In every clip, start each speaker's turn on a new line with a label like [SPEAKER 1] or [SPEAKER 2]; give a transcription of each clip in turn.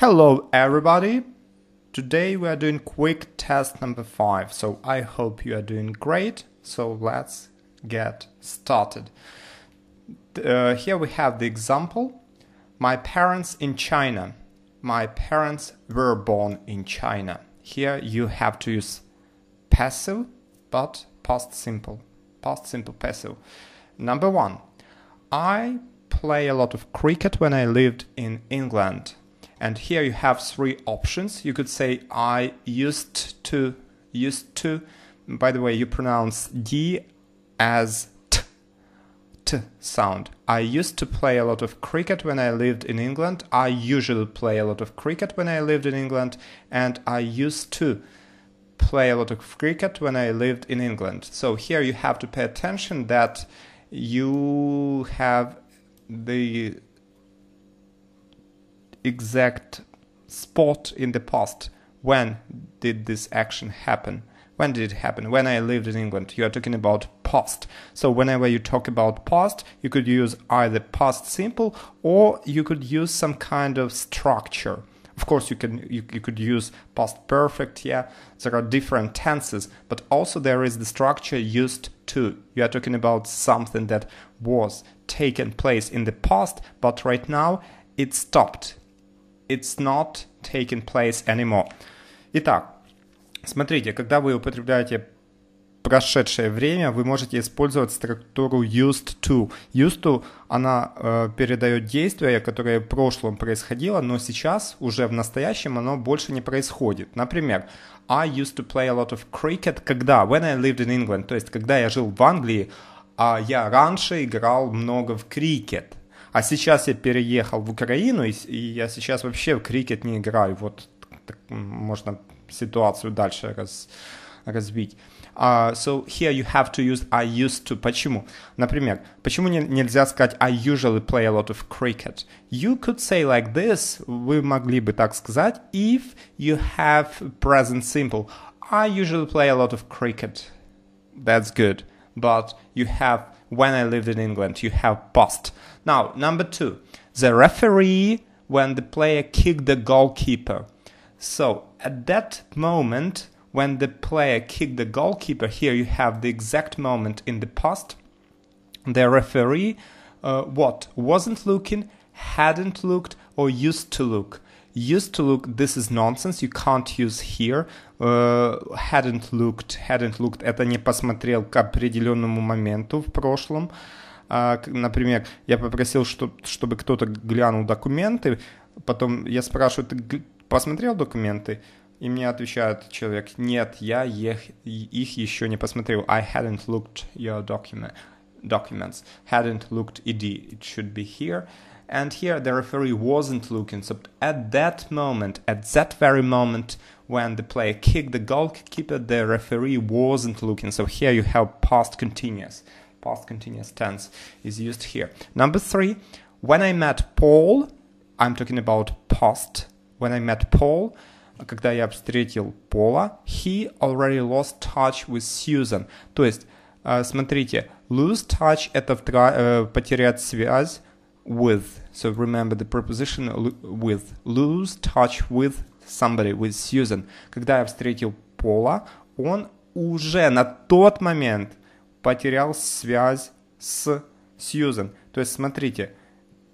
[SPEAKER 1] Hello everybody! Today we are doing quick test number 5, so I hope you are doing great, so let's get started. Uh, here we have the example. My parents in China. My parents were born in China. Here you have to use passive, but past simple. Past simple passive. Number 1. I play a lot of cricket when I lived in England. And here you have three options. You could say I used to, used to. By the way, you pronounce D as T, T sound. I used to play a lot of cricket when I lived in England. I usually play a lot of cricket when I lived in England. And I used to play a lot of cricket when I lived in England. So here you have to pay attention that you have the exact spot in the past. When did this action happen? When did it happen? When I lived in England. You are talking about past. So whenever you talk about past, you could use either past simple or you could use some kind of structure. Of course, you can you, you could use past perfect. Yeah, there are different tenses, but also there is the structure used to. You are talking about something that was taken place in the past, but right now it stopped. it's not taking place anymore. Итак, смотрите, когда вы употребляете прошедшее время, вы можете использовать структуру used to. Used to, она э, передает действие, которое в прошлом происходило, но сейчас, уже в настоящем, оно больше не происходит. Например, I used to play a lot of cricket, когда? When I lived in England. То есть, когда я жил в Англии, а я раньше играл много в крикет. А сейчас я переехал в Украину, и, и я сейчас вообще в крикет не играю. Вот так, можно ситуацию дальше раз, разбить. Uh, so here you have to use I used to. Почему? Например, почему не, нельзя сказать I usually play a lot of cricket? You could say like this, вы могли бы так сказать, if you have present simple. I usually play a lot of cricket. That's good. But you have when I lived in England. You have past. Now, number two, the referee when the player kicked the goalkeeper. So at that moment, when the player kicked the goalkeeper, here you have the exact moment in the past. The referee, uh, what wasn't looking, hadn't looked, or used to look. used to look this is nonsense you can't use here uh, hadn't looked hadn't looked это не посмотрел к определенному моменту в прошлом uh, например я попросил что, чтобы кто-то глянул документы потом я спрашиваю ты посмотрел документы и мне отвечает человек нет я их, их еще не посмотрел I hadn't looked your document documents hadn't looked ed it should be here and here the referee wasn't looking. So at that moment, at that very moment when the player kicked the goalkeeper, the referee wasn't looking. So here you have past continuous. Past continuous tense is used here. Number three, when I met Paul, I'm talking about past. When I met Paul, когда я встретил Пола, he already lost touch with Susan. То есть, э, смотрите, lose touch это э, потерять связь, with. So remember the preposition with. Lose touch with somebody, with Susan. Когда я встретил Пола, он уже на тот момент потерял связь с Сьюзен. То есть смотрите,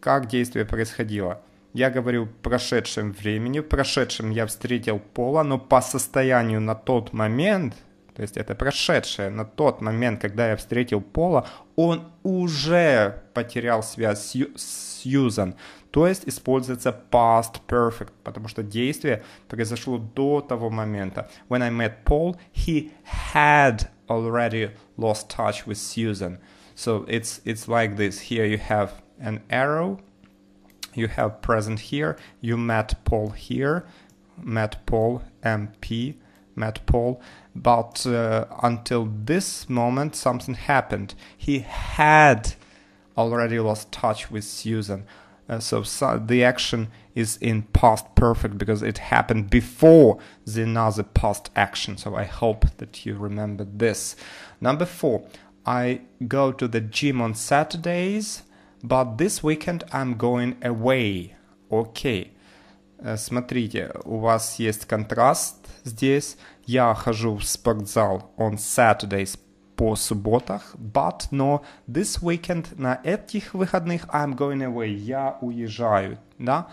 [SPEAKER 1] как действие происходило. Я говорю в прошедшем времени, в прошедшем я встретил Пола, но по состоянию на тот момент то есть это прошедшее. На тот момент, когда я встретил Пола, он уже потерял связь с, Ю- с Юзан. То есть используется past perfect, потому что действие произошло до того момента. When I met Paul, he had already lost touch with Susan. So it's, it's like this. Here you have an arrow. You have present here. You met Paul here. Met Paul, MP. Met Paul. But uh, until this moment, something happened. He had already lost touch with Susan. Uh, so, so, the action is in past perfect because it happened before the another past action. So I hope that you remember this. Number four, I go to the gym on Saturdays, but this weekend I'm going away. Okay. Э, смотрите, у вас есть контраст здесь я хожу в спортзал on Saturdays по субботах, but no, this weekend, на этих выходных I'm going away, я уезжаю, да,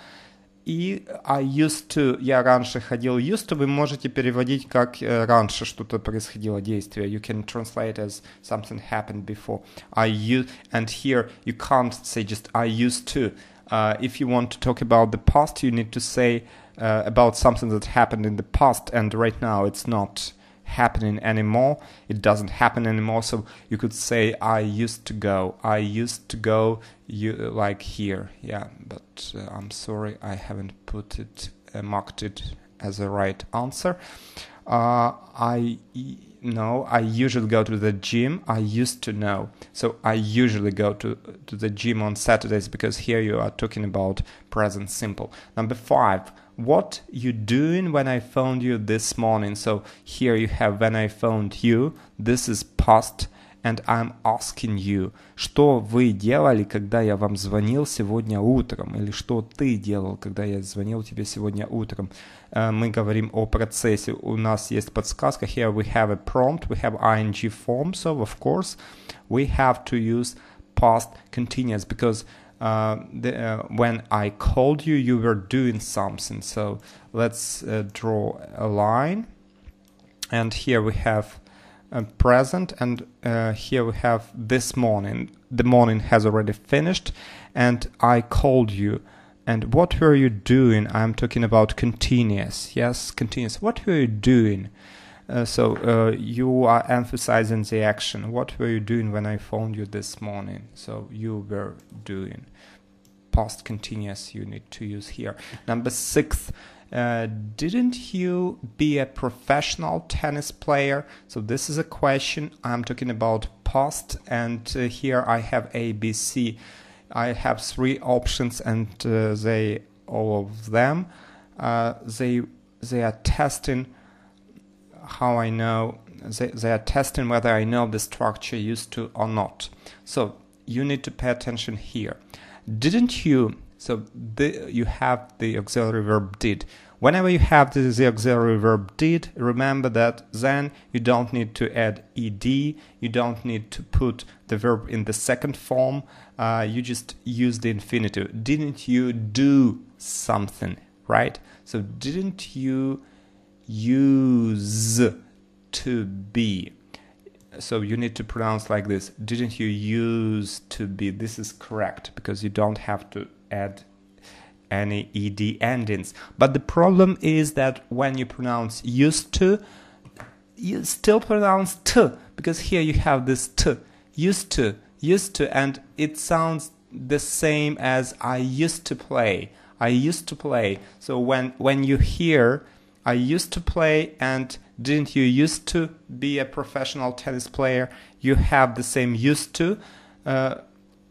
[SPEAKER 1] и I used to, я раньше ходил used to, вы можете переводить как э, раньше что-то происходило действие. You can translate as something happened before. I used, and here you can't say just I used to. Uh, if you want to talk about the past, you need to say uh, about something that happened in the past and right now it's not happening anymore it doesn't happen anymore so you could say i used to go i used to go you like here yeah but uh, i'm sorry i haven't put it uh, marked it as a right answer uh, i no i usually go to the gym i used to know so i usually go to to the gym on saturdays because here you are talking about present simple number 5 what you doing when I phoned you this morning. So here you have when I phoned you. This is past and I'm asking you. Что вы делали, когда я вам звонил сегодня утром? Или что ты делал, когда я звонил тебе сегодня утром? Э, мы говорим о процессе. У нас есть подсказка. Here we have a prompt. We have ing form. So of course we have to use past continuous because uh, the, uh, when I called you, you were doing something. So let's uh, draw a line. And here we have uh, present, and uh, here we have this morning. The morning has already finished, and I called you. And what were you doing? I'm talking about continuous. Yes, continuous. What were you doing? Uh, so uh, you are emphasizing the action. What were you doing when I phoned you this morning? So you were doing past continuous you need to use here. Number six, uh, didn't you be a professional tennis player? So this is a question. I'm talking about past, and uh, here I have A, B, C. I have three options, and uh, they all of them uh, they they are testing how I know they, they are testing whether I know the structure used to or not. So you need to pay attention here. Didn't you? So the, you have the auxiliary verb did. Whenever you have the, the, auxiliary verb did, remember that then you don't need to add ed, you don't need to put the verb in the second form, uh, you just use the infinitive. Didn't you do something, right? So, didn't you use to be so you need to pronounce like this didn't you use to be this is correct because you don't have to add any ed endings but the problem is that when you pronounce used to you still pronounce t because here you have this t used to used to and it sounds the same as i used to play i used to play so when when you hear I used to play and didn't you used to be a professional tennis player? You have the same used to uh,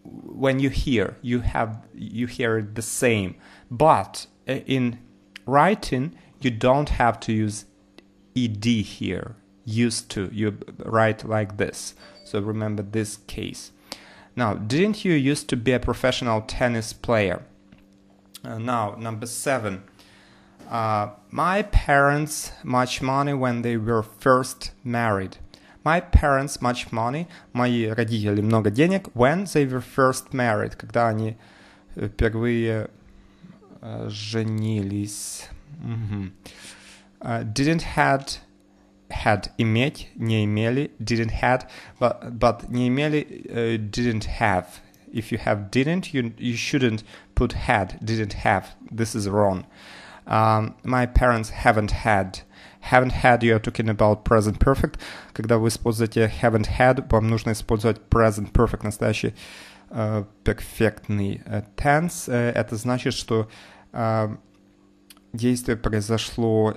[SPEAKER 1] when you hear you have you hear it the same, but uh, in writing you don't have to use ed here. Used to you write like this. So remember this case. Now, didn't you used to be a professional tennis player? Uh, now, number seven. Uh, my parents much money when they were first married. My parents much money. Мои родители много денег when they were first married. Когда они э, впервые э, женились. Mm-hmm. Uh, didn't had had иметь, не имели, didn't had, but, but не имели, uh, didn't have. If you have didn't, you, you shouldn't put had, didn't have. This is wrong. Um, my parents haven't had. Haven't had you are talking about present perfect. Когда вы используете haven't had, вам нужно использовать present perfect, настоящий э, перфектный э, tense. Э, это значит, что э, действие произошло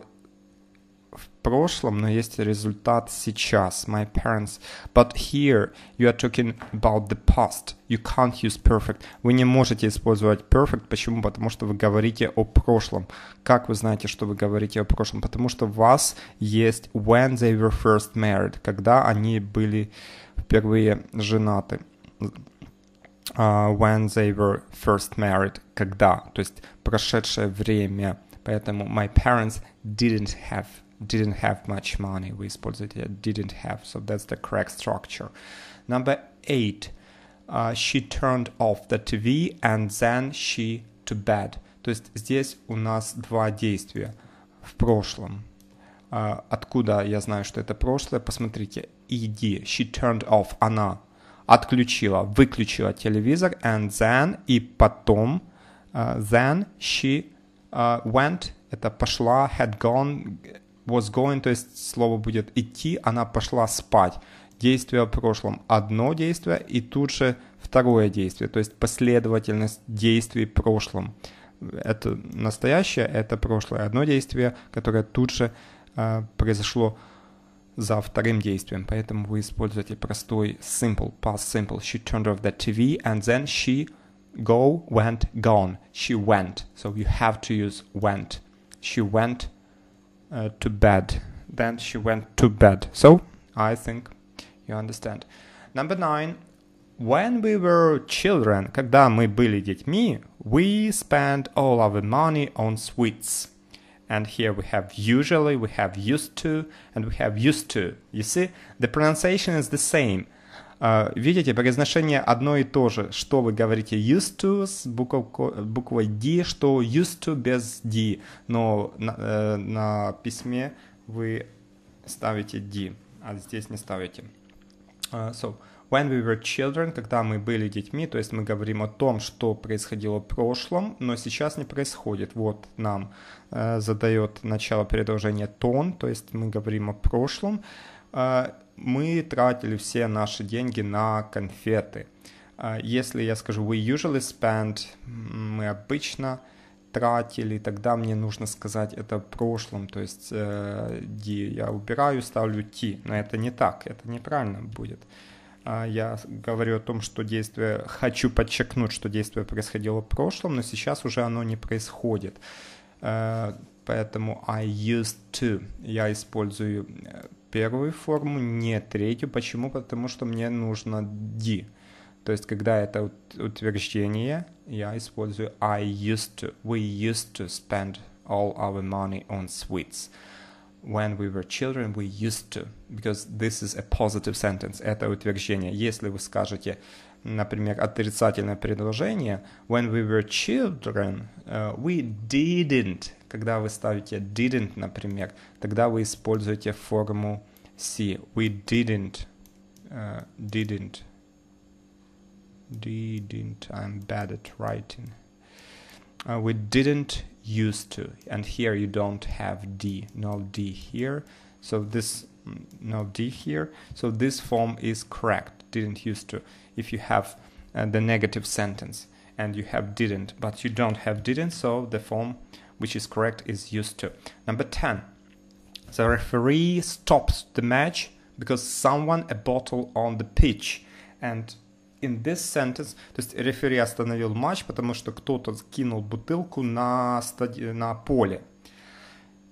[SPEAKER 1] прошлом, но есть результат сейчас. My parents. But here you are talking about the past. You can't use perfect. Вы не можете использовать perfect. Почему? Потому что вы говорите о прошлом. Как вы знаете, что вы говорите о прошлом? Потому что у вас есть when they were first married, когда они были впервые женаты. Uh, when they were first married, когда, то есть прошедшее время. Поэтому my parents didn't have didn't have much money with it didn't have. So that's the correct structure. Number eight, uh, she turned off the TV and then she to bed. То есть здесь у нас два действия в прошлом. Uh, откуда я знаю, что это прошлое? Посмотрите, иди, she turned off, она отключила, выключила телевизор, and then, и потом, uh, then she uh, went, это пошла, had gone, was going, то есть слово будет идти, она пошла спать. Действие в прошлом одно действие и тут же второе действие, то есть последовательность действий в прошлом. Это настоящее, это прошлое. Одно действие, которое тут же э, произошло за вторым действием, поэтому вы используете простой simple, past simple. She turned off the TV and then she go, went, gone. She went. So you have to use went. She went Uh, to bed. Then she went to bed. So I think you understand. Number nine. When we were children, когда мы были детьми, we spent all our money on sweets. And here we have usually, we have used to, and we have used to. You see, the pronunciation is the same. А, видите, произношение одно и то же. Что вы говорите used to с буквой, буквой D, что used to без D. Но на, э, на письме вы ставите D, а здесь не ставите. А, so, when we were children, когда мы были детьми, то есть мы говорим о том, что происходило в прошлом, но сейчас не происходит. Вот нам э, задает начало предложения тон, то есть мы говорим о прошлом. А, мы тратили все наши деньги на конфеты. А, если я скажу we usually spend, мы обычно тратили, тогда мне нужно сказать это в прошлом, то есть э, я убираю, ставлю T, но это не так, это неправильно будет. А, я говорю о том, что действие, хочу подчеркнуть, что действие происходило в прошлом, но сейчас уже оно не происходит. Э, поэтому I used to, я использую э, первую форму, не третью. Почему? Потому что мне нужно D. То есть, когда это утверждение, я использую I used to, we used to spend all our money on sweets. When we were children, we used to. Because this is a positive sentence. Это утверждение. Если вы скажете, например, отрицательное предложение, when we were children, uh, we didn't Когда вы ставите didn't, например, тогда вы используете форму C. We didn't, uh, didn't, didn't, I'm bad at writing. Uh, we didn't used to, and here you don't have D, no D here. So this mm, no D here. So this form is correct, didn't used to. If you have uh, the negative sentence and you have didn't, but you don't have didn't, so the form which is correct is used to. Number 10. The referee stops the match because someone a bottle on the pitch. And in this sentence, то есть рефери остановил матч, потому что кто-то скинул бутылку на, стади... на поле.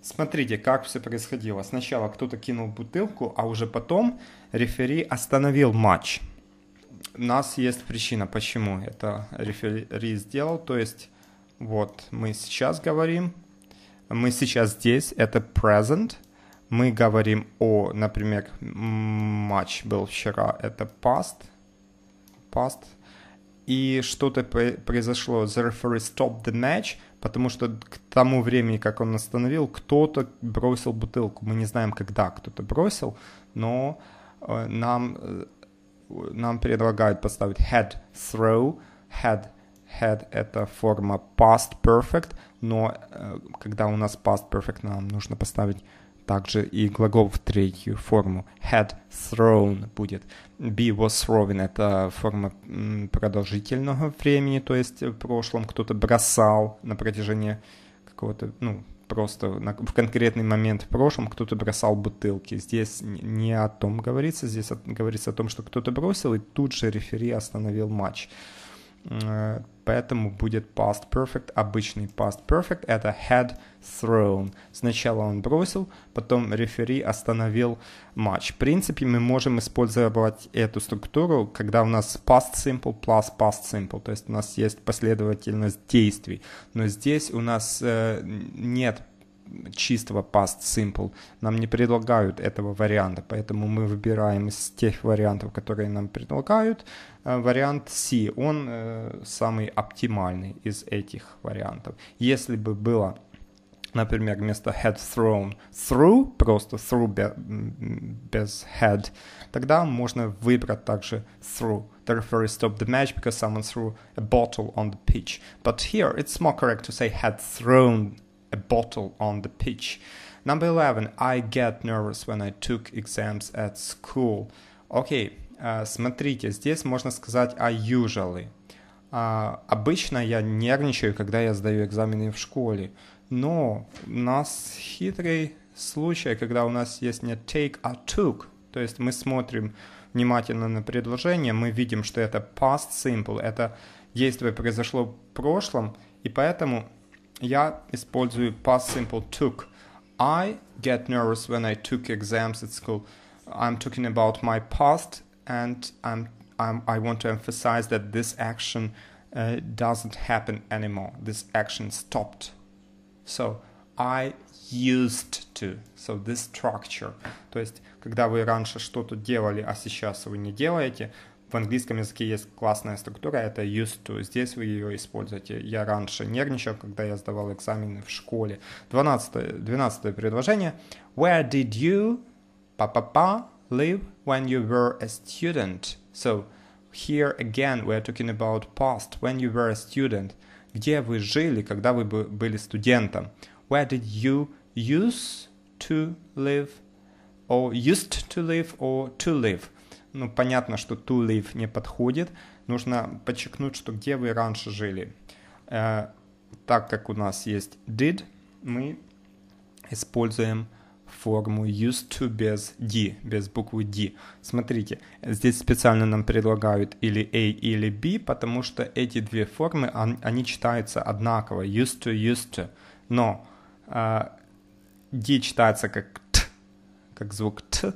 [SPEAKER 1] Смотрите, как все происходило. Сначала кто-то кинул бутылку, а уже потом рефери остановил матч. У нас есть причина, почему это рефери сделал. То есть вот, мы сейчас говорим. Мы сейчас здесь, это present. Мы говорим о, например, матч был вчера, это past. Past. И что-то произошло. The referee stopped the match, потому что к тому времени, как он остановил, кто-то бросил бутылку. Мы не знаем, когда кто-то бросил, но э, нам, э, нам предлагают поставить head throw, head had — это форма past perfect, но э, когда у нас past perfect, нам нужно поставить также и глагол в третью форму. Had thrown будет. Be was thrown — это форма продолжительного времени, то есть в прошлом кто-то бросал на протяжении какого-то, ну, просто на, в конкретный момент в прошлом кто-то бросал бутылки. Здесь не о том говорится, здесь говорится о том, что кто-то бросил и тут же рефери остановил матч. Uh, Э, поэтому будет past perfect, обычный past perfect, это had thrown. Сначала он бросил, потом рефери остановил матч. В принципе, мы можем использовать эту структуру, когда у нас past simple plus past simple, то есть у нас есть последовательность действий. Но здесь у нас э, нет чистого past simple. Нам не предлагают этого варианта, поэтому мы выбираем из тех вариантов, которые нам предлагают, э, вариант C. Он э, самый оптимальный из этих вариантов. Если бы было Например, вместо head thrown through, просто through без head, тогда можно выбрать также through. The referee stopped the match because someone threw a bottle on the pitch. But here, it's more correct to say had thrown a bottle on the pitch. Number 11. I get nervous when I took exams at school. Окей, okay. Э, uh, смотрите, здесь можно сказать I usually. Uh, обычно я нервничаю, когда я сдаю экзамены в школе, но у нас хитрый случай, когда у нас есть не take, а took. То есть мы смотрим внимательно на предложение, мы видим, что это past simple, это действие произошло в прошлом, и поэтому я использую past simple took. I get nervous when I took exams at school. I'm talking about my past and I'm, I'm i want to emphasize that this action uh, doesn't happen anymore. This action stopped. So I used to. So this structure. То есть, когда вы раньше что-то делали, а сейчас вы не делаете, В английском языке есть классная структура, это used to. Здесь вы ее используете. Я раньше нервничал, когда я сдавал экзамены в школе. 12, 12 предложение. Where did you, pa-pa-pa, live when you were a student? So, here again we are talking about past, when you were a student. Где вы жили, когда вы были студентом? Where did you use to live? Or used to live or to live? Ну, понятно, что to live не подходит. Нужно подчеркнуть, что где вы раньше жили. Э, так как у нас есть did, мы используем форму used to без D, без буквы D. Смотрите, здесь специально нам предлагают или A, или B, потому что эти две формы, они, они читаются одинаково used to, used to. Но э, D читается как T, как звук Т,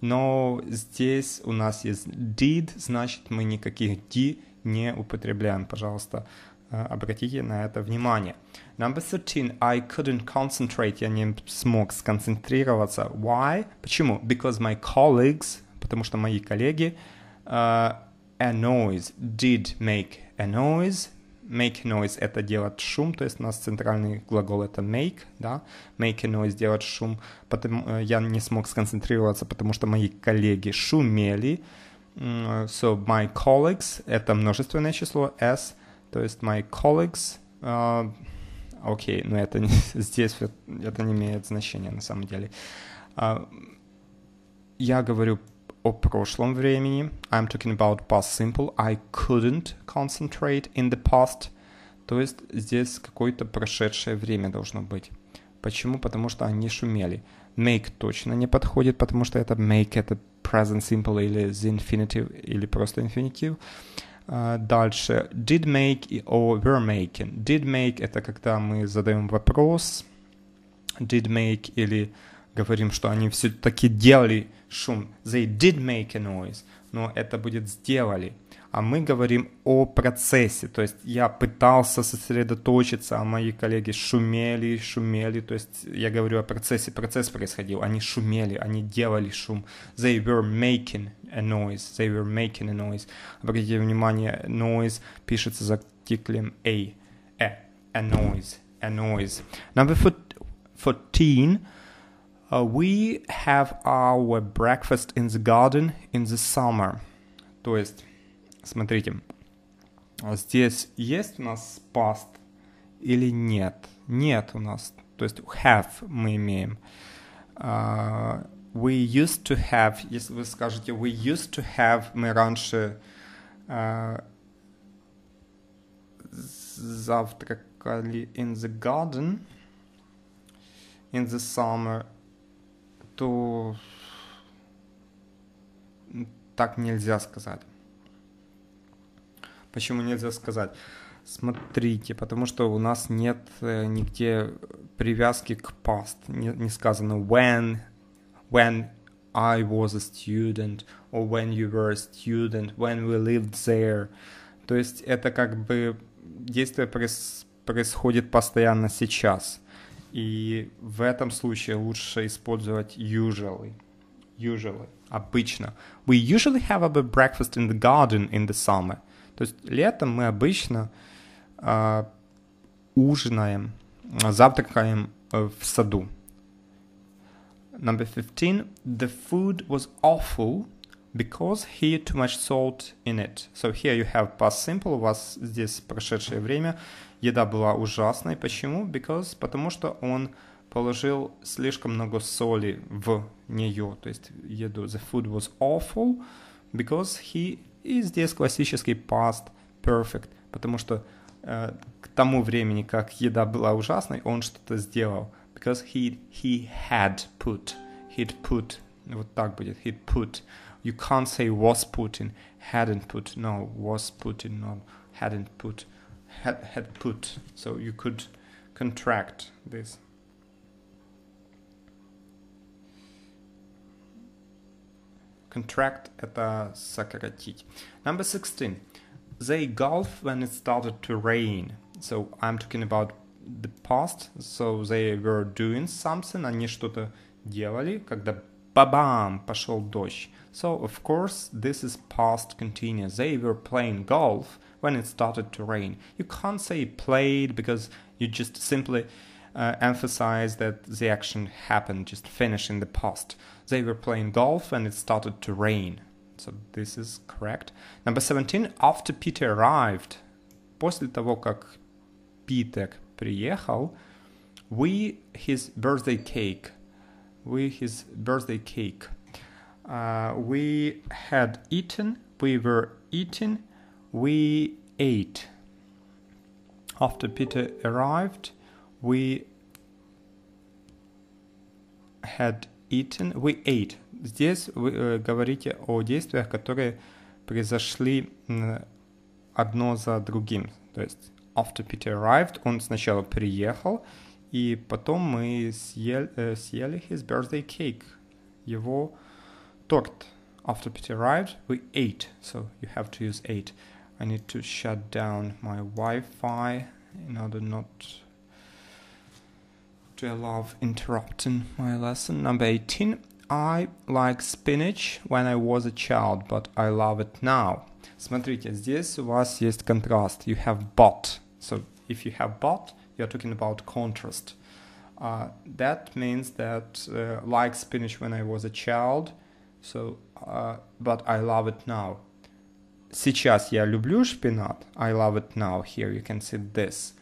[SPEAKER 1] но здесь у нас есть did, значит мы никаких d не употребляем. Пожалуйста, э, обратите на это внимание. Number 13. I couldn't concentrate. Я не смог сконцентрироваться. Why? Почему? Because my colleagues, потому что мои коллеги, uh, э, a noise, did make a noise, make noise — это делать шум, то есть у нас центральный глагол — это make, да, make noise — делать шум. Потом э, я не смог сконцентрироваться, потому что мои коллеги шумели. So my colleagues — это множественное число, s, то есть my colleagues uh, — окей, okay, но это не, здесь это не имеет значения на самом деле. Uh, я говорю о прошлом времени. I'm talking about past simple. I couldn't concentrate in the past. То есть здесь какое-то прошедшее время должно быть. Почему? Потому что они шумели. Make точно не подходит, потому что это make это present simple или the infinitive или просто infinitive. А, дальше did make or were making. Did make это когда мы задаем вопрос. Did make или uh, говорим, что они все-таки делали шум. They did make a noise. Но это будет сделали. А мы говорим о процессе. То есть я пытался сосредоточиться, а мои коллеги шумели, шумели. То есть я говорю о процессе. Процесс происходил. Они шумели, они делали шум. They were making a noise. They were making a noise. Обратите внимание, noise пишется за артиклем a. A, a noise, a noise. Number 14. Uh, we have our breakfast in the garden in the summer. То есть, смотрите, здесь есть у нас past или нет? Нет у нас. То есть have мы имеем. Uh, we used to have, если вы скажете we used to have, мы раньше uh, завтракали in the garden in the summer что так нельзя сказать. Почему нельзя сказать? Смотрите, потому что у нас нет э, нигде привязки к past. Не, не сказано when, when I was a student, or when you were a student, when we lived there. То есть это как бы действие происходит постоянно сейчас. И в этом случае лучше использовать usually. Usually. Обычно. We usually have a breakfast in the garden in the summer. То есть летом мы обычно э, ужинаем, завтракаем в саду. Number 15. The food was awful because here too much salt in it. So here you have past simple, у вас здесь прошедшее время, Еда была ужасной. Почему? Because, потому что он положил слишком много соли в нее. То есть еду the food was awful because he... И здесь классический past perfect, потому что э, к тому времени, как еда была ужасной, он что-то сделал. Because he, he had put. He'd put. Вот так будет. He'd put. You can't say was Putin, hadn't put. No, was Putin, no, hadn't put. had, had put. So you could contract this. Contract at the сократить. Number 16. They golf when it started to rain. So I'm talking about the past. So they were doing something. Они что-то делали, когда Ba-bam! Пошел дождь. So, of course, this is past continuous. They were playing golf when it started to rain. You can't say played because you just simply uh, emphasize that the action happened, just finish in the past. They were playing golf when it started to rain. So this is correct. Number 17. After Peter arrived. После того, как Peter приехал, we his birthday cake with his birthday cake. Uh, we had eaten, we were eating, we ate. After Peter arrived, we had eaten, we ate. Здесь вы э, говорите о действиях, которые произошли э, одно за другим. То есть after Peter arrived, он сначала приехал, И потом мы съели, э, съели his birthday cake, его торт. After Peter arrived, we ate. So you have to use ate. I need to shut down my Wi-Fi in order not to allow interrupting my lesson. Number 18. I like spinach when I was a child, but I love it now. Смотрите, здесь у вас есть контраст. You have bought. So if you have bought, you're talking about contrast. Uh, that means that uh, like spinach when I was a child, so uh, but I love it now. Сейчас я люблю шпинат. I love it now. Here you can see this.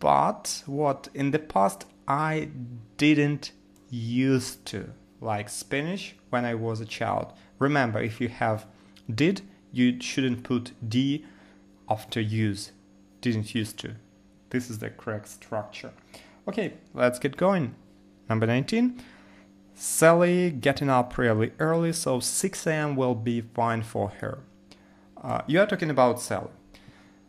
[SPEAKER 1] But what in the past I didn't used to like spinach when I was a child. Remember, if you have did, you shouldn't put d after use. Didn't used to. This is the correct structure. Okay, let's get going. Number 19. Sally getting up really early, so 6 a.m. will be fine for her. Uh, you are talking about Sally.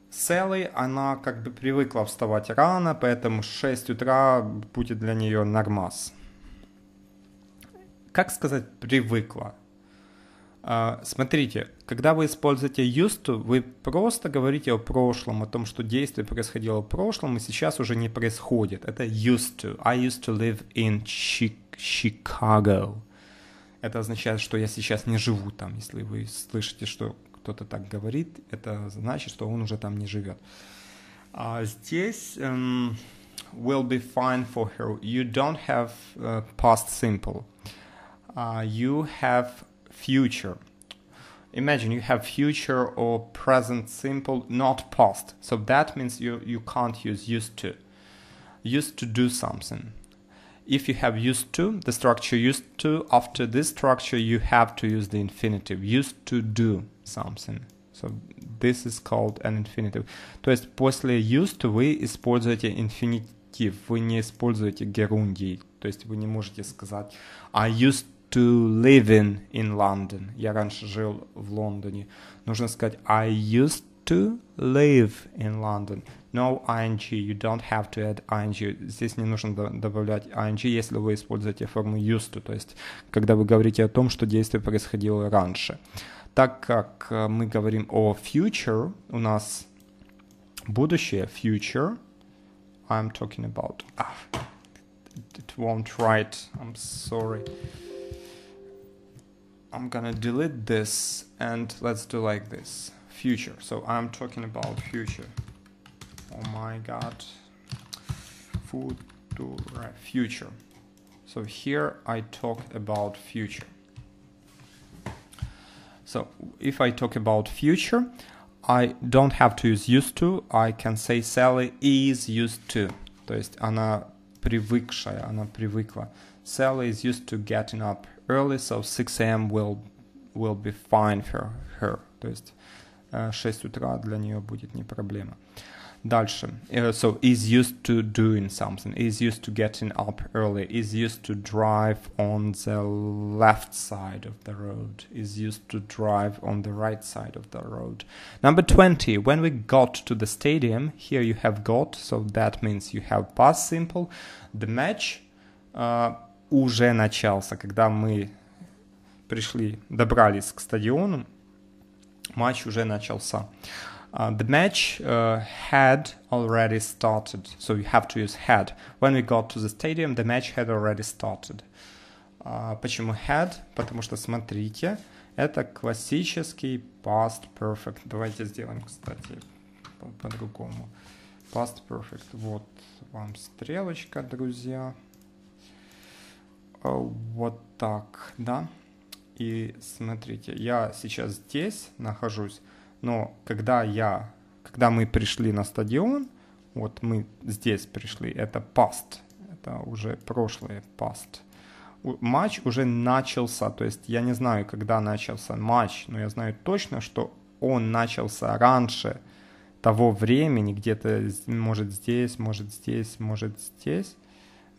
[SPEAKER 1] Sally, она как бы привыкла вставать рано, поэтому 6 утра будет для нее нормас. Как сказать привыкла? А, смотрите, когда вы используете used to, вы просто говорите о прошлом, о том, что действие происходило в прошлом и сейчас уже не происходит. Это used to. I used to live in Chicago. Это означает, что я сейчас не живу там. Если вы слышите, что кто-то так говорит, это значит, что он уже там не живет. А здесь um, will be fine for her. You don't have uh, past simple. Uh, you have future. Imagine you have future or present simple, not past. So that means you, you can't use used to. Used to do something. If you have used to, the structure used to, after this structure you have to use the infinitive. Used to do something. So this is called an infinitive. То есть после used вы используете infinitive, вы не используете герундий. То есть вы не можете сказать I used to live in in London. Я раньше жил в Лондоне. Нужно сказать I used to live in London. No ing. You don't have to add ing. Здесь не нужно добавлять ing, если вы используете форму used to, то есть когда вы говорите о том, что действие происходило раньше. Так как э, мы говорим о future, у нас будущее future. I'm talking about. Ah, it won't write. I'm sorry. I'm gonna delete this and let's do like this future so I'm talking about future oh my god future future so here I talk about future so if I talk about future I don't have to use used to I can say Sally is used to то есть она привыкшая она привыкла Sally is used to getting up early, so 6 a.m. will will be fine for her. То есть 6 э, утра для нее будет не проблема. Дальше. Э, so is used to doing something, is used to getting up early, is used to drive on the left side of the road, is used to drive on the right side of the road. Number 20. When we got to the stadium, here you have got, so that means you have past simple. The match. Uh, уже начался, когда мы пришли, добрались к стадиону, матч уже начался. Uh, the match uh, had already started, so you have to use had. When we got to the stadium, the match had already started. Uh, почему had? Потому что, смотрите, это классический past perfect. Давайте сделаем, кстати, по-другому. По past perfect. Вот вам стрелочка, друзья. Друзья. Э, вот так, да. И смотрите, я сейчас здесь нахожусь, но когда я, когда мы пришли на стадион, вот мы здесь пришли, это past, это уже прошлое past. Матч уже начался, то есть я не знаю, когда начался матч, но я знаю точно, что он начался раньше того времени, где-то, может, здесь, может, здесь, может, здесь,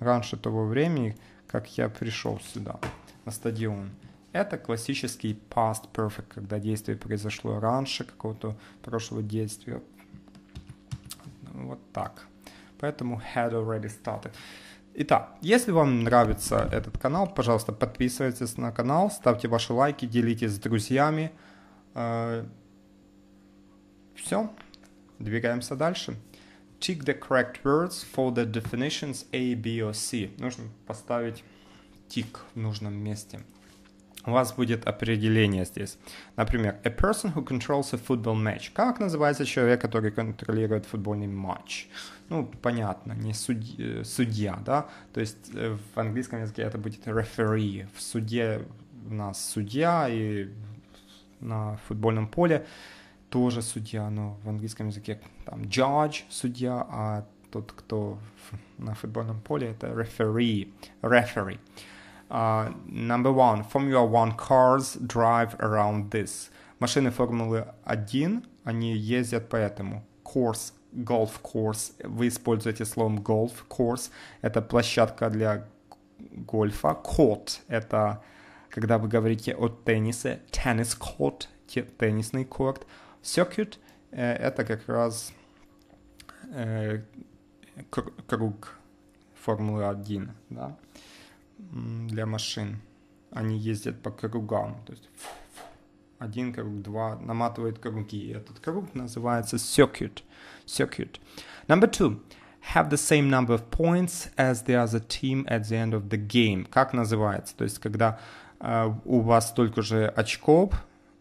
[SPEAKER 1] раньше того времени, как я пришел сюда, на стадион. Это классический past perfect, когда действие произошло раньше какого-то прошлого действия. Вот так. Поэтому had already started. Итак, если вам нравится этот канал, пожалуйста, подписывайтесь на канал, ставьте ваши лайки, делитесь с друзьями. Э, Все, двигаемся дальше tick the correct words for the definitions A, B or C. Нужно поставить тик в нужном месте. У вас будет определение здесь. Например, a person who controls a football match. Как называется человек, который контролирует футбольный матч? Ну, понятно, не судь... Э, судья, да? То есть э, в английском языке это будет referee. В суде у нас судья и на футбольном поле тоже судья, но в английском языке там judge судья, а тот, кто на футбольном поле, это referee, referee. Uh, number one, Formula One cars drive around this. Машины Формулы 1, они ездят по этому. Course, golf course, вы используете словом golf course, это площадка для гольфа. Court, это когда вы говорите о теннисе, tennis court, теннисный корт. Circuit э, — это как раз э, круг Формулы 1 да, для машин. Они ездят по кругам, то есть один круг, два, наматывает круги. и Этот круг называется circuit. circuit. Number two. Have the same number of points as the other team at the end of the game. Как называется? То есть, когда э, у вас столько же очков,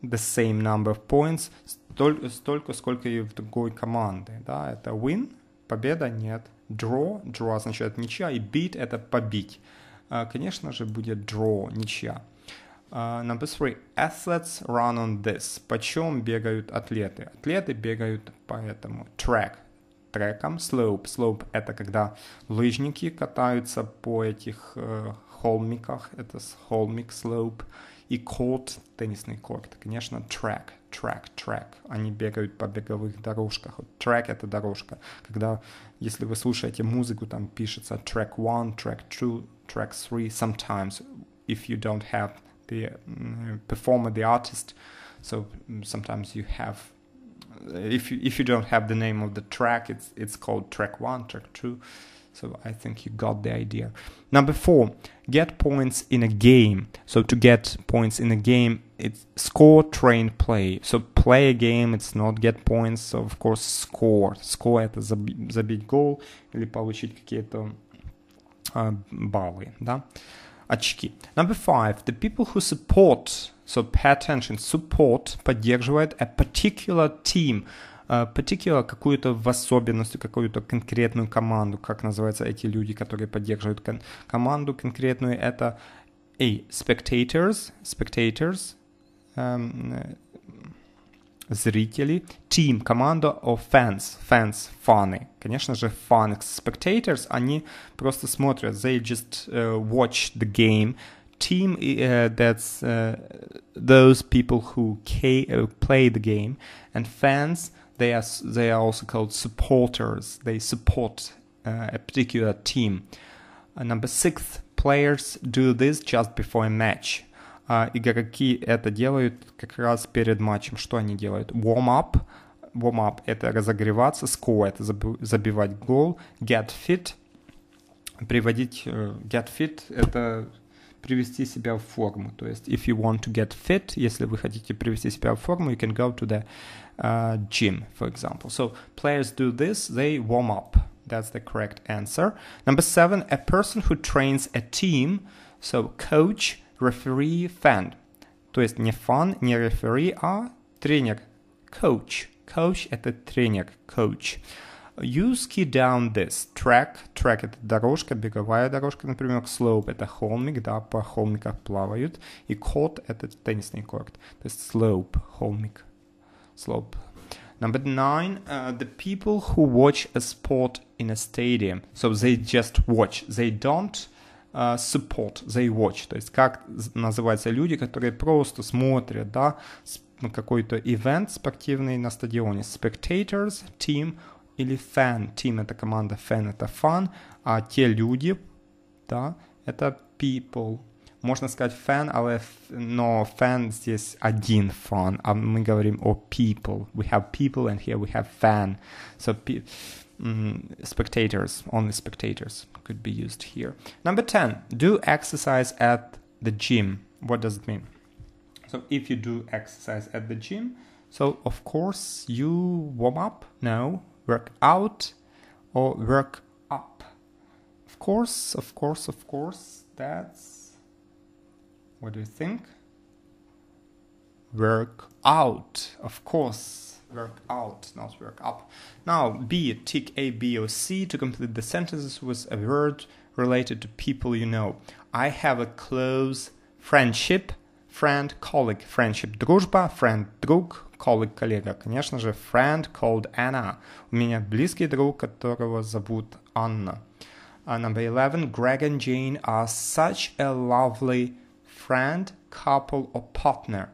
[SPEAKER 1] the same number of points, столь, столько, сколько и в другой команды. Да? Это win, победа нет. Draw, draw означает ничья, и beat — это побить. А, конечно же, будет draw, ничья. А, number three. Athletes run on this. Почем бегают атлеты? Атлеты бегают по этому. Track. Треком. Slope. Slope — это когда лыжники катаются по этих э, холмиках. Это холмик slope. И корт, теннисный корт, конечно, трек, трек, трек. Они бегают по беговых дорожках. Вот трек — это дорожка. Когда, если вы слушаете музыку, там пишется track one, track two, track three. Sometimes, if you don't have the performer, the artist, so sometimes you have if you, if you don't have the name of the track, it's it's called track one, track two. So I think you got the idea. Number four, get points in a game. So to get points in a game, it's score, train, play. So play a game, it's not get points, so of course score. Score это забить goal. или получить какие-то баллы, да? Очки. Number five, the people who support, so pay attention, support, поддерживает a particular team. particular а, а, какую-то в особенности, какую-то конкретную команду, как называются эти люди, которые поддерживают кон- команду конкретную, это A. Spectators, spectators, um, зрители, team, команда of fans, fans, фаны. Конечно же, фаны. spectators, они просто смотрят, they just uh, watch the game. Team, uh, э, that's uh, those people who play the game. And fans, They are they are also called supporters. They support uh, a particular team. Uh, number six, players do this just before a match. Uh, игроки это делают как раз перед матчем. Что они делают? Warm up. Warm up это разогреваться. Score это забивать гол. Get fit. Приводить. Э, get fit это привести себя в форму. То есть, if you want to get fit, если вы хотите привести себя в форму, you can go to the uh, gym, for example. So players do this, they warm up. That's the correct answer. Number seven, a person who trains a team. So coach, referee, fan. То есть не фан, не рефери, а тренер. Coach. Coach – это тренер, coach. You ski down this track. Track – это дорожка, беговая дорожка, например, slope – это холмик, да, по холмиках плавают. И court – это теннисный корт. То есть slope – холмик slope. Number nine, uh, the people who watch a sport in a stadium. So they just watch, they don't uh, support, they watch. То есть как называются люди, которые просто смотрят, да, какой-то ивент спортивный на стадионе. Spectators, team или fan. Team это команда, fan это fan, а те люди, да, это people можно сказать fan, але но fan здесь один фан, а мы говорим о people. We have people and here we have fan. So pe- mm, spectators, only spectators could be used here. Number 10, do exercise at the gym. What does it mean? So if you do exercise at the gym, so of course you warm up, no, work out or work up. Of course, of course, of course, that's what do you think? Work out, of course. Work out, not work up. Now, B, tick A, B, or C to complete the sentences with a word related to people you know. I have a close friendship, friend, colleague, friendship, дружба, friend, друг, colleague, коллега. Конечно же, friend called Anna. У меня близкий друг, которого зовут Анна. Uh, number 11, Greg and Jane are such a lovely friend, couple or partner.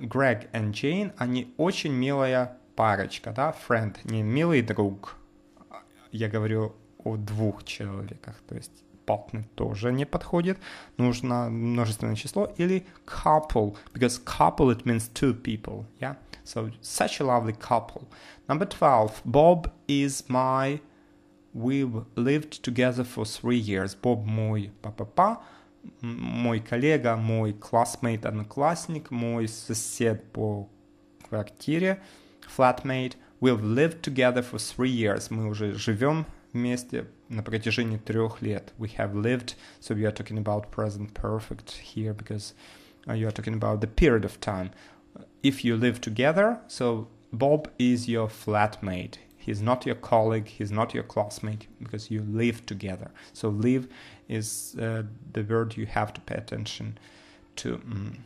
[SPEAKER 1] Грег и Джейн, они очень милая парочка, да, friend, не милый друг. Я говорю о двух человеках, то есть partner тоже не подходит. Нужно множественное число или couple, because couple it means two people, yeah? So such a lovely couple. Number 12. Bob is my... We've lived together for three years. Bob мой папа мой коллега, мой классмейт, одноклассник, мой сосед по квартире, flatmate, we've lived together for three years. Мы уже живем вместе на протяжении трех лет. We have lived, so we are talking about present perfect here because uh, you are talking about the period of time. If you live together, so Bob is your flatmate. He's not your colleague, he's not your classmate because you live together. So live is uh, the word you have to pay attention to. Mm,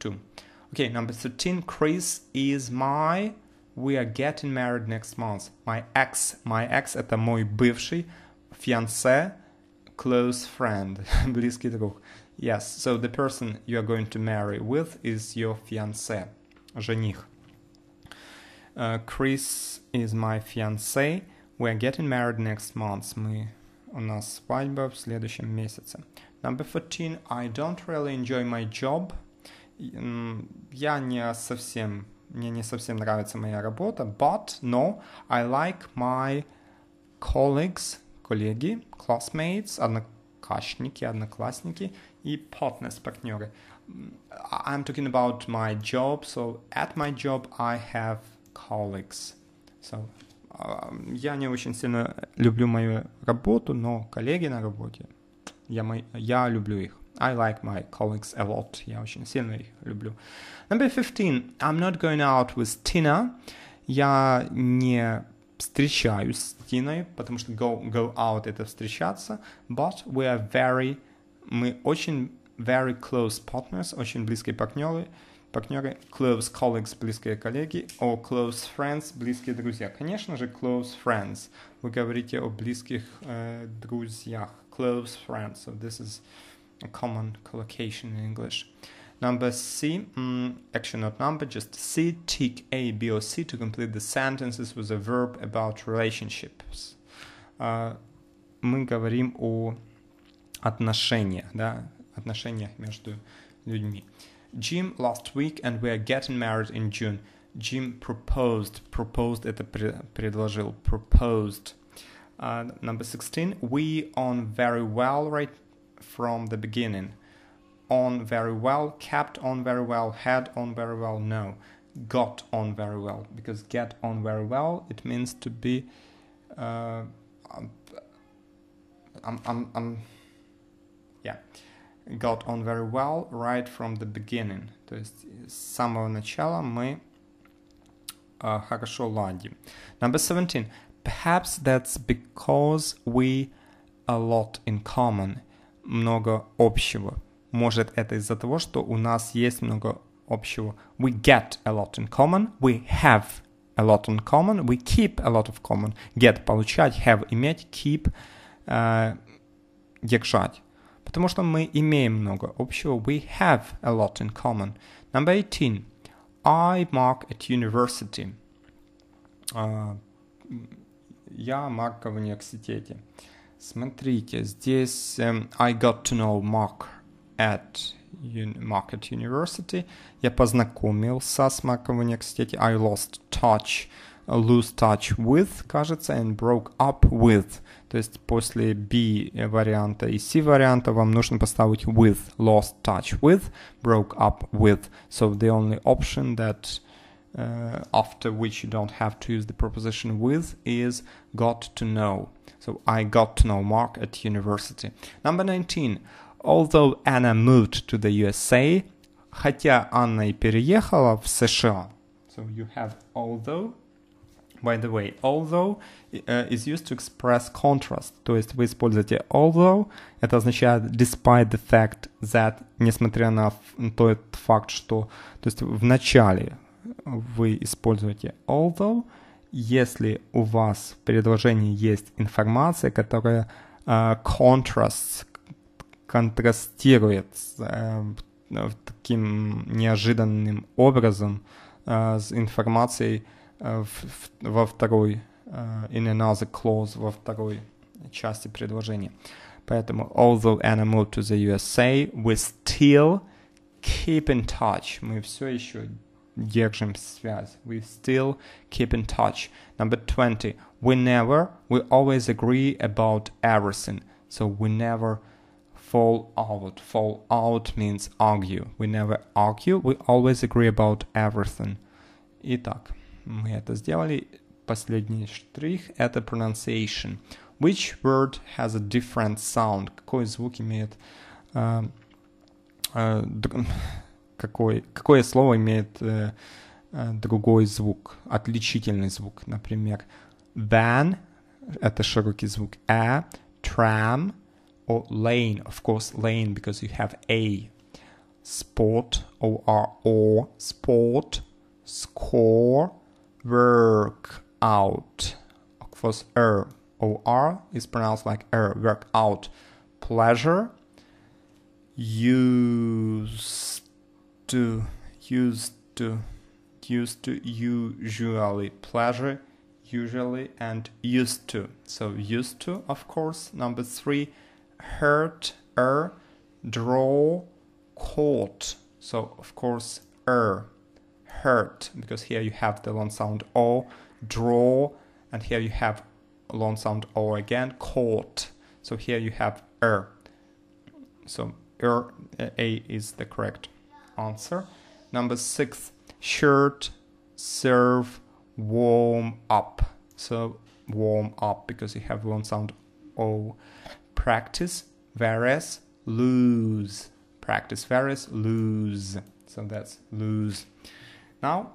[SPEAKER 1] to. Okay, number 13, Chris is my we are getting married next month. My ex, my ex это мой бывший fiancé, close friend, близкий друг. Yes, so the person you are going to marry with is your fiancé, жених. Uh, Chris is my fiance. We're getting married next month. Мы... У нас свадьба в следующем месяце. Number 14. I don't really enjoy my job. Я не совсем... Мне не совсем нравится моя работа. But, no, I like my colleagues, коллеги, classmates, однокашники, одноклассники и partners, партнеры. I'm talking about my job, so at my job I have colleagues. So, um, я не очень сильно люблю мою работу, но коллеги на работе, я, мой, я люблю их. I like my colleagues a lot. Я очень сильно их люблю. Number 15. I'm not going out with Tina. Я не встречаюсь с Тиной, потому что go, go out — это встречаться. But we are very... Мы очень very close partners, очень близкие партнеры партнеры, close colleagues – близкие коллеги, or close friends – близкие друзья. Конечно же, close friends. Вы говорите о близких э, друзьях. Close friends. So this is a common collocation in English. Number C, actually not number, just C, tick A, B, or C to complete the sentences with a verb about relationships. Uh, мы говорим о отношениях, да, отношениях между людьми. Uh, Jim last week and we are getting married in June. Jim proposed. Proposed – это предложил. Proposed. Uh, number 16. We on very well right from the beginning. On very well, kept on very well, had on very well, no. Got on very well. Because get on very well, it means to be. Uh, I'm, I'm, I'm, yeah got on very well right from the beginning. То есть с самого начала мы uh, хорошо ладим. Number 17. Perhaps that's because we a lot in common. Много общего. Может это из-за того, что у нас есть много общего. We get a lot in common. We have a lot in common. We keep a lot of common. Get – получать, have – иметь, keep uh, – держать. Э, потому что мы имеем много общего. We have a lot in common. Number 18. I mark at university. Uh, я Марка в университете. Смотрите, здесь um, I got to know Mark at Mark at University. Я познакомился с Марком в университете. I lost touch, lose touch with, кажется, and broke up with. То есть после B варианта и C варианта вам нужно поставить with, lost touch with, broke up with. So the only option that uh, after which you don't have to use the preposition with is got to know. So I got to know Mark at university. Number 19. Although Anna moved to the USA, хотя Анна и переехала в США. So you have although by the way, although uh, is used to express contrast. То есть вы используете although, это означает despite the fact that, несмотря на тот факт, что... То есть в начале вы используете although, если у вас в предложении есть информация, которая uh, э, contrasts, контрастирует uh, таким неожиданным образом uh, с информацией, Э, в, во второй, э, in another clause, во второй части предложения. Поэтому, although Anna moved to the USA, we still keep in touch. Мы все еще держим связь. We still keep in touch. Number 20. We never, we always agree about everything. So we never fall out. Fall out means argue. We never argue. We always agree about everything. Итак. Мы это сделали. Последний штрих — это pronunciation. Which word has a different sound? Какой звук имеет... Э, э, какой, какое слово имеет э, э, другой звук, отличительный звук, например, van — это широкий звук, a, а tram, or lane, of course, lane, because you have a, sport, o-r-o, sport, score, work out. Of course, er, or is pronounced like er, work out. Pleasure used to used to used to usually pleasure usually and used to so used to of course number three hurt er draw caught so of course er hurt because here you have the long sound o, draw, and here you have long sound o again, caught. So here you have er. So er, a is the correct answer. Number six, shirt, serve, warm up. So warm up because you have long sound o. Practice, various lose. Practice, various lose. So that's lose. Now,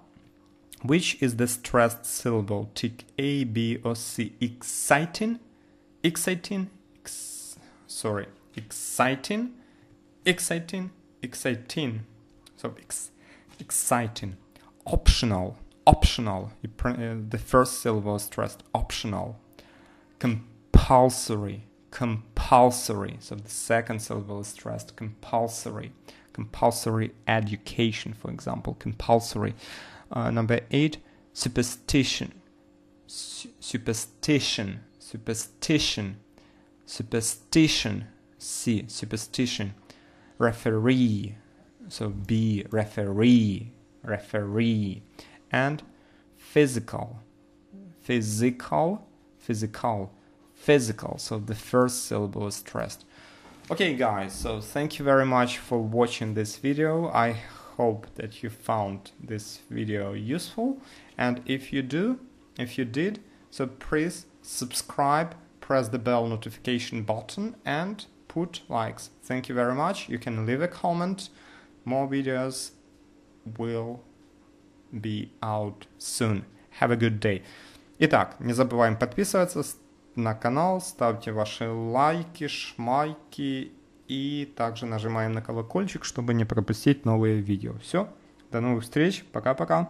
[SPEAKER 1] which is the stressed syllable? Tick A, B, or C? Exciting, exciting, ex sorry, exciting, exciting, exciting. So ex exciting. Optional, optional. Uh, the first syllable is stressed. Optional. Compulsory, compulsory. So the second syllable is stressed. Compulsory compulsory education, for example, compulsory. Uh, number eight, superstition. Su superstition, superstition, superstition, C, superstition. Referee, so B, referee, referee. And physical, physical, physical, physical. So the first syllable is stressed Okay guys, so thank you very much for watching this video. I hope that you found this video useful and if you do, if you did, so please subscribe, press the bell notification button and put likes. Thank you very much. You can leave a comment. More videos will be out soon. Have a good day. Итак, не забываем подписываться, на канал, ставьте ваши лайки, шмайки и также нажимаем на колокольчик, чтобы не пропустить новые видео. Все, до новых встреч, пока-пока.